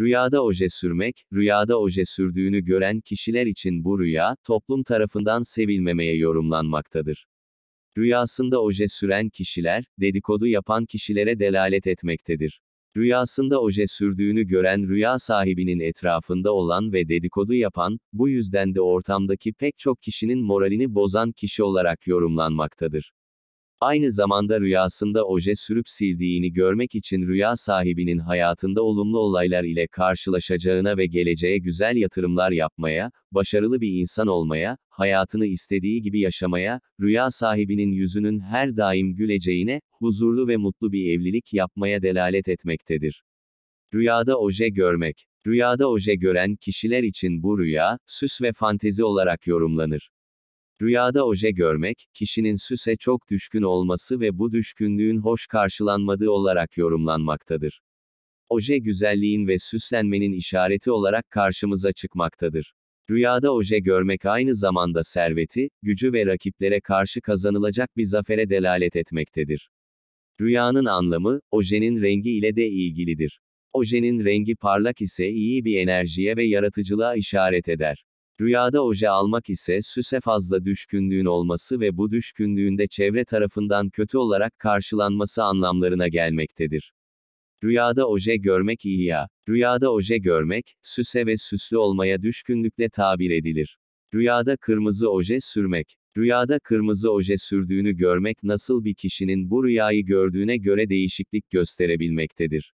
Rüyada oje sürmek, rüyada oje sürdüğünü gören kişiler için bu rüya, toplum tarafından sevilmemeye yorumlanmaktadır. Rüyasında oje süren kişiler, dedikodu yapan kişilere delalet etmektedir. Rüyasında oje sürdüğünü gören rüya sahibinin etrafında olan ve dedikodu yapan, bu yüzden de ortamdaki pek çok kişinin moralini bozan kişi olarak yorumlanmaktadır. Aynı zamanda rüyasında oje sürüp sildiğini görmek için rüya sahibinin hayatında olumlu olaylar ile karşılaşacağına ve geleceğe güzel yatırımlar yapmaya, başarılı bir insan olmaya, hayatını istediği gibi yaşamaya, rüya sahibinin yüzünün her daim güleceğine, huzurlu ve mutlu bir evlilik yapmaya delalet etmektedir. Rüyada oje görmek. Rüyada oje gören kişiler için bu rüya, süs ve fantezi olarak yorumlanır. Rüyada oje görmek, kişinin süse çok düşkün olması ve bu düşkünlüğün hoş karşılanmadığı olarak yorumlanmaktadır. Oje güzelliğin ve süslenmenin işareti olarak karşımıza çıkmaktadır. Rüyada oje görmek aynı zamanda serveti, gücü ve rakiplere karşı kazanılacak bir zafere delalet etmektedir. Rüyanın anlamı, ojenin rengi ile de ilgilidir. Ojenin rengi parlak ise iyi bir enerjiye ve yaratıcılığa işaret eder. Rüyada oje almak ise süse fazla düşkünlüğün olması ve bu düşkünlüğünde çevre tarafından kötü olarak karşılanması anlamlarına gelmektedir. Rüyada oje görmek iyi ya. Rüyada oje görmek, süse ve süslü olmaya düşkünlükle tabir edilir. Rüyada kırmızı oje sürmek. Rüyada kırmızı oje sürdüğünü görmek nasıl bir kişinin bu rüyayı gördüğüne göre değişiklik gösterebilmektedir.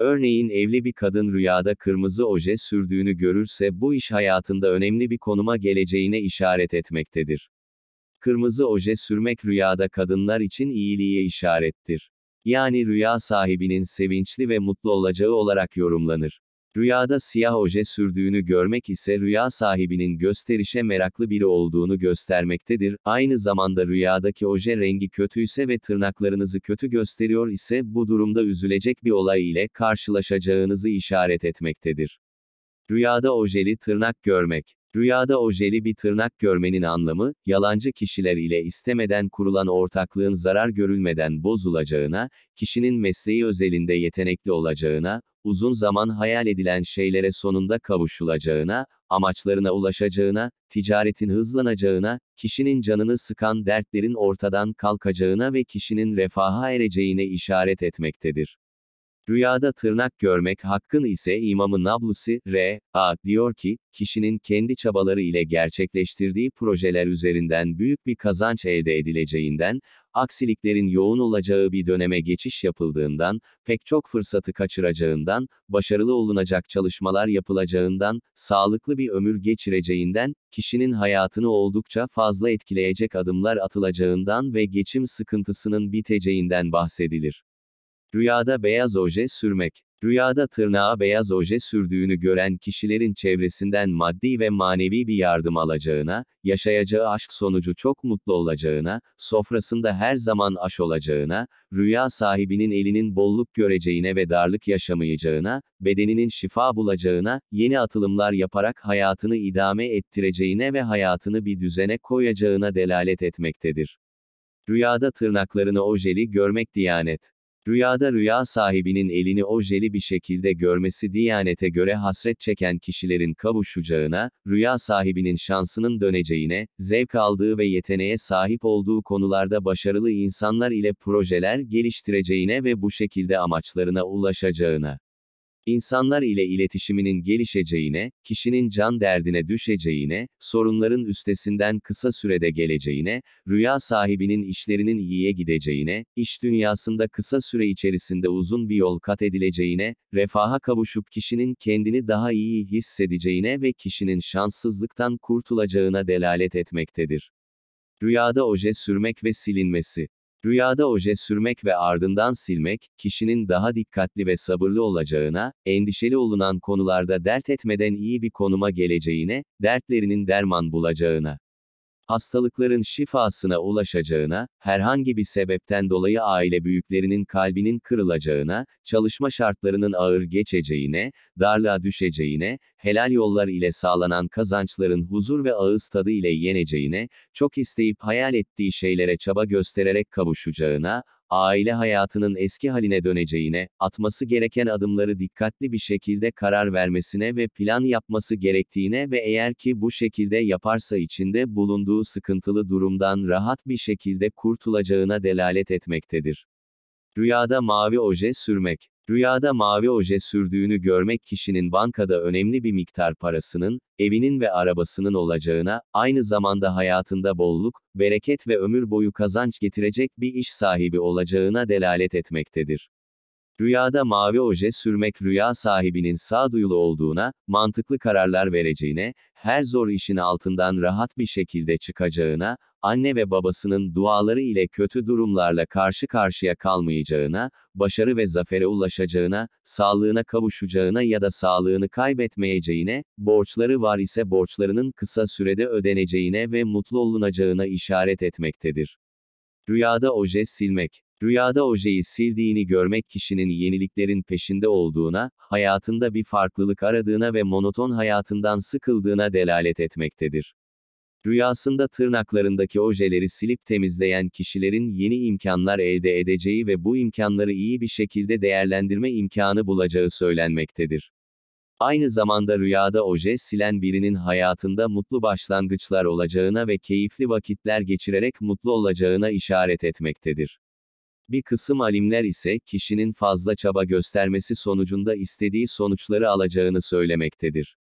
Örneğin evli bir kadın rüyada kırmızı oje sürdüğünü görürse bu iş hayatında önemli bir konuma geleceğine işaret etmektedir. Kırmızı oje sürmek rüyada kadınlar için iyiliğe işarettir. Yani rüya sahibinin sevinçli ve mutlu olacağı olarak yorumlanır. Rüyada siyah oje sürdüğünü görmek ise rüya sahibinin gösterişe meraklı biri olduğunu göstermektedir. Aynı zamanda rüyadaki oje rengi kötüyse ve tırnaklarınızı kötü gösteriyor ise bu durumda üzülecek bir olay ile karşılaşacağınızı işaret etmektedir. Rüyada ojeli tırnak görmek Rüyada ojeli bir tırnak görmenin anlamı, yalancı kişiler ile istemeden kurulan ortaklığın zarar görülmeden bozulacağına, kişinin mesleği özelinde yetenekli olacağına, uzun zaman hayal edilen şeylere sonunda kavuşulacağına, amaçlarına ulaşacağına, ticaretin hızlanacağına, kişinin canını sıkan dertlerin ortadan kalkacağına ve kişinin refaha ereceğine işaret etmektedir. Rüyada tırnak görmek hakkın ise imamı ı Nablusi, R.A. diyor ki, kişinin kendi çabaları ile gerçekleştirdiği projeler üzerinden büyük bir kazanç elde edileceğinden, aksiliklerin yoğun olacağı bir döneme geçiş yapıldığından, pek çok fırsatı kaçıracağından, başarılı olunacak çalışmalar yapılacağından, sağlıklı bir ömür geçireceğinden, kişinin hayatını oldukça fazla etkileyecek adımlar atılacağından ve geçim sıkıntısının biteceğinden bahsedilir. Rüyada beyaz oje sürmek. Rüyada tırnağa beyaz oje sürdüğünü gören kişilerin çevresinden maddi ve manevi bir yardım alacağına, yaşayacağı aşk sonucu çok mutlu olacağına, sofrasında her zaman aş olacağına, rüya sahibinin elinin bolluk göreceğine ve darlık yaşamayacağına, bedeninin şifa bulacağına, yeni atılımlar yaparak hayatını idame ettireceğine ve hayatını bir düzene koyacağına delalet etmektedir. Rüyada tırnaklarını ojeli görmek diyanet. Rüyada rüya sahibinin elini ojeli bir şekilde görmesi diyanete göre hasret çeken kişilerin kavuşacağına, rüya sahibinin şansının döneceğine, zevk aldığı ve yeteneğe sahip olduğu konularda başarılı insanlar ile projeler geliştireceğine ve bu şekilde amaçlarına ulaşacağına insanlar ile iletişiminin gelişeceğine, kişinin can derdine düşeceğine, sorunların üstesinden kısa sürede geleceğine, rüya sahibinin işlerinin iyiye gideceğine, iş dünyasında kısa süre içerisinde uzun bir yol kat edileceğine, refaha kavuşup kişinin kendini daha iyi hissedeceğine ve kişinin şanssızlıktan kurtulacağına delalet etmektedir. Rüyada oje sürmek ve silinmesi Rüyada oje sürmek ve ardından silmek, kişinin daha dikkatli ve sabırlı olacağına, endişeli olunan konularda dert etmeden iyi bir konuma geleceğine, dertlerinin derman bulacağına hastalıkların şifasına ulaşacağına, herhangi bir sebepten dolayı aile büyüklerinin kalbinin kırılacağına, çalışma şartlarının ağır geçeceğine, darlığa düşeceğine, helal yollar ile sağlanan kazançların huzur ve ağız tadı ile yeneceğine, çok isteyip hayal ettiği şeylere çaba göstererek kavuşacağına, aile hayatının eski haline döneceğine, atması gereken adımları dikkatli bir şekilde karar vermesine ve plan yapması gerektiğine ve eğer ki bu şekilde yaparsa içinde bulunduğu sıkıntılı durumdan rahat bir şekilde kurtulacağına delalet etmektedir. Rüyada mavi oje sürmek Rüyada mavi oje sürdüğünü görmek kişinin bankada önemli bir miktar parasının, evinin ve arabasının olacağına, aynı zamanda hayatında bolluk, bereket ve ömür boyu kazanç getirecek bir iş sahibi olacağına delalet etmektedir. Rüyada mavi oje sürmek rüya sahibinin sağduyulu olduğuna, mantıklı kararlar vereceğine, her zor işin altından rahat bir şekilde çıkacağına, anne ve babasının duaları ile kötü durumlarla karşı karşıya kalmayacağına, başarı ve zafere ulaşacağına, sağlığına kavuşacağına ya da sağlığını kaybetmeyeceğine, borçları var ise borçlarının kısa sürede ödeneceğine ve mutlu olunacağına işaret etmektedir. Rüyada oje silmek Rüyada ojeyi sildiğini görmek kişinin yeniliklerin peşinde olduğuna, hayatında bir farklılık aradığına ve monoton hayatından sıkıldığına delalet etmektedir. Rüyasında tırnaklarındaki ojeleri silip temizleyen kişilerin yeni imkanlar elde edeceği ve bu imkanları iyi bir şekilde değerlendirme imkanı bulacağı söylenmektedir. Aynı zamanda rüyada oje silen birinin hayatında mutlu başlangıçlar olacağına ve keyifli vakitler geçirerek mutlu olacağına işaret etmektedir. Bir kısım alimler ise kişinin fazla çaba göstermesi sonucunda istediği sonuçları alacağını söylemektedir.